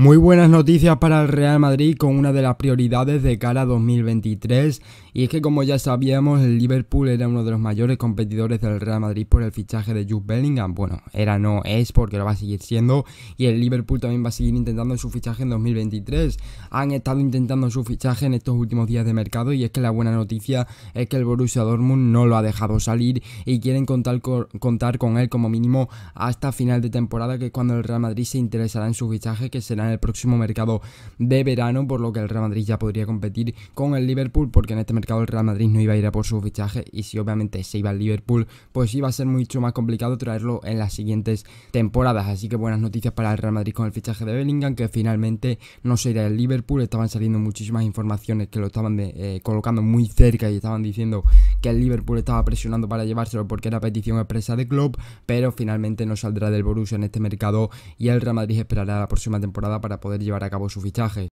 Muy buenas noticias para el Real Madrid con una de las prioridades de cara a 2023 y es que como ya sabíamos el Liverpool era uno de los mayores competidores del Real Madrid por el fichaje de Jude Bellingham, bueno era no es porque lo va a seguir siendo y el Liverpool también va a seguir intentando su fichaje en 2023, han estado intentando su fichaje en estos últimos días de mercado y es que la buena noticia es que el Borussia Dortmund no lo ha dejado salir y quieren contar, contar con él como mínimo hasta final de temporada que es cuando el Real Madrid se interesará en su fichaje que será el próximo mercado de verano, por lo que el Real Madrid ya podría competir con el Liverpool, porque en este mercado el Real Madrid no iba a ir a por su fichaje y si obviamente se iba al Liverpool, pues iba a ser mucho más complicado traerlo en las siguientes temporadas. Así que buenas noticias para el Real Madrid con el fichaje de Bellingham, que finalmente no se irá al Liverpool. Estaban saliendo muchísimas informaciones que lo estaban eh, colocando muy cerca y estaban diciendo que el Liverpool estaba presionando para llevárselo porque era petición expresa de club, pero finalmente no saldrá del Borussia en este mercado y el Real Madrid esperará la próxima temporada para poder llevar a cabo su fichaje.